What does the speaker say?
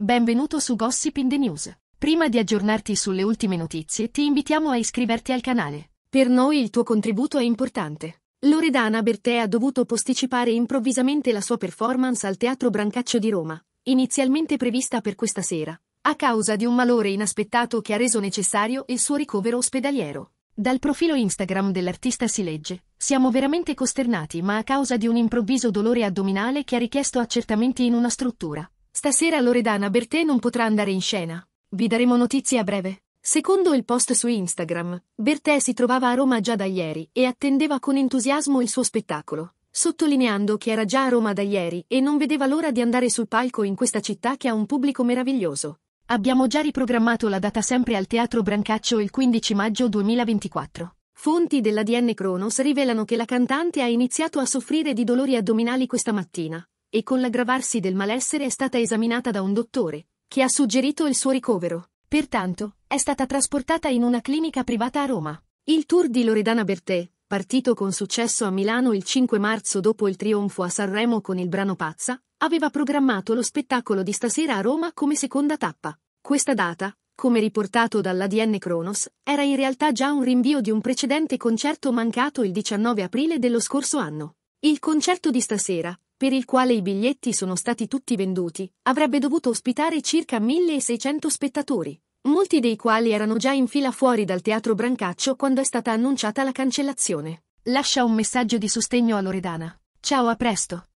Benvenuto su Gossip in the News. Prima di aggiornarti sulle ultime notizie, ti invitiamo a iscriverti al canale. Per noi il tuo contributo è importante. Loredana Bertè ha dovuto posticipare improvvisamente la sua performance al Teatro Brancaccio di Roma, inizialmente prevista per questa sera, a causa di un malore inaspettato che ha reso necessario il suo ricovero ospedaliero. Dal profilo Instagram dell'artista si legge, siamo veramente costernati ma a causa di un improvviso dolore addominale che ha richiesto accertamenti in una struttura Stasera Loredana Bertè non potrà andare in scena. Vi daremo notizie a breve. Secondo il post su Instagram, Bertè si trovava a Roma già da ieri e attendeva con entusiasmo il suo spettacolo, sottolineando che era già a Roma da ieri e non vedeva l'ora di andare sul palco in questa città che ha un pubblico meraviglioso. Abbiamo già riprogrammato la data sempre al Teatro Brancaccio il 15 maggio 2024. Fonti dell'ADN Cronos rivelano che la cantante ha iniziato a soffrire di dolori addominali questa mattina, e con l'aggravarsi del malessere è stata esaminata da un dottore, che ha suggerito il suo ricovero. Pertanto, è stata trasportata in una clinica privata a Roma. Il tour di Loredana Bertè, partito con successo a Milano il 5 marzo dopo il trionfo a Sanremo con il brano Pazza, aveva programmato lo spettacolo di stasera a Roma come seconda tappa. Questa data, come riportato dall'ADN Kronos, era in realtà già un rinvio di un precedente concerto mancato il 19 aprile dello scorso anno. Il concerto di stasera, per il quale i biglietti sono stati tutti venduti, avrebbe dovuto ospitare circa 1600 spettatori, molti dei quali erano già in fila fuori dal teatro Brancaccio quando è stata annunciata la cancellazione. Lascia un messaggio di sostegno a Loredana. Ciao a presto.